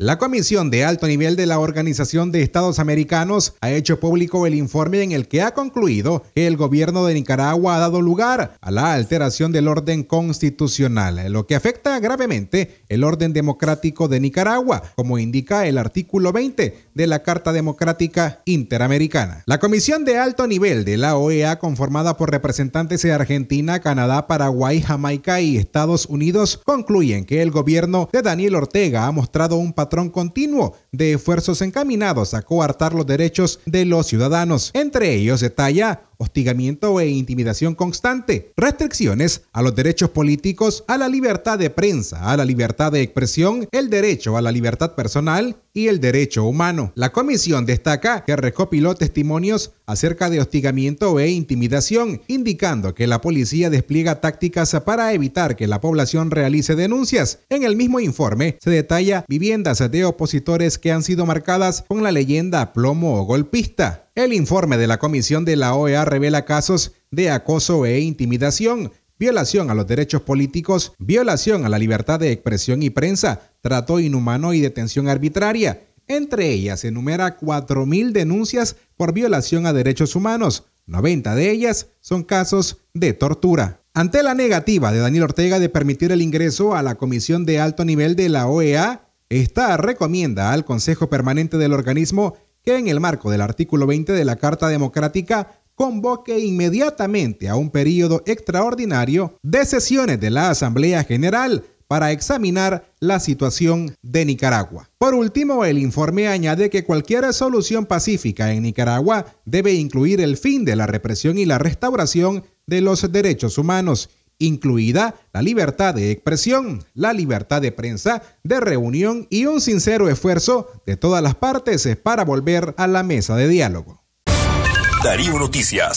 La Comisión de Alto Nivel de la Organización de Estados Americanos ha hecho público el informe en el que ha concluido que el gobierno de Nicaragua ha dado lugar a la alteración del orden constitucional, lo que afecta gravemente el orden democrático de Nicaragua, como indica el artículo 20 de la Carta Democrática Interamericana. La Comisión de Alto Nivel de la OEA, conformada por representantes de Argentina, Canadá, Paraguay, Jamaica y Estados Unidos, concluyen que el gobierno de Daniel Ortega ha mostrado un patrón patrón continuo de esfuerzos encaminados a coartar los derechos de los ciudadanos. Entre ellos detalla hostigamiento e intimidación constante, restricciones a los derechos políticos, a la libertad de prensa, a la libertad de expresión, el derecho a la libertad personal y el derecho humano. La comisión destaca que recopiló testimonios acerca de hostigamiento e intimidación, indicando que la policía despliega tácticas para evitar que la población realice denuncias. En el mismo informe se detalla viviendas de opositores que han sido marcadas con la leyenda plomo o golpista. El informe de la Comisión de la OEA revela casos de acoso e intimidación, violación a los derechos políticos, violación a la libertad de expresión y prensa, trato inhumano y detención arbitraria. Entre ellas se enumera 4.000 denuncias por violación a derechos humanos. 90 de ellas son casos de tortura. Ante la negativa de Daniel Ortega de permitir el ingreso a la Comisión de Alto Nivel de la OEA, esta recomienda al Consejo Permanente del organismo que en el marco del artículo 20 de la Carta Democrática convoque inmediatamente a un periodo extraordinario de sesiones de la Asamblea General para examinar la situación de Nicaragua. Por último, el informe añade que cualquier solución pacífica en Nicaragua debe incluir el fin de la represión y la restauración de los derechos humanos incluida la libertad de expresión, la libertad de prensa, de reunión y un sincero esfuerzo de todas las partes para volver a la mesa de diálogo. Darío Noticias.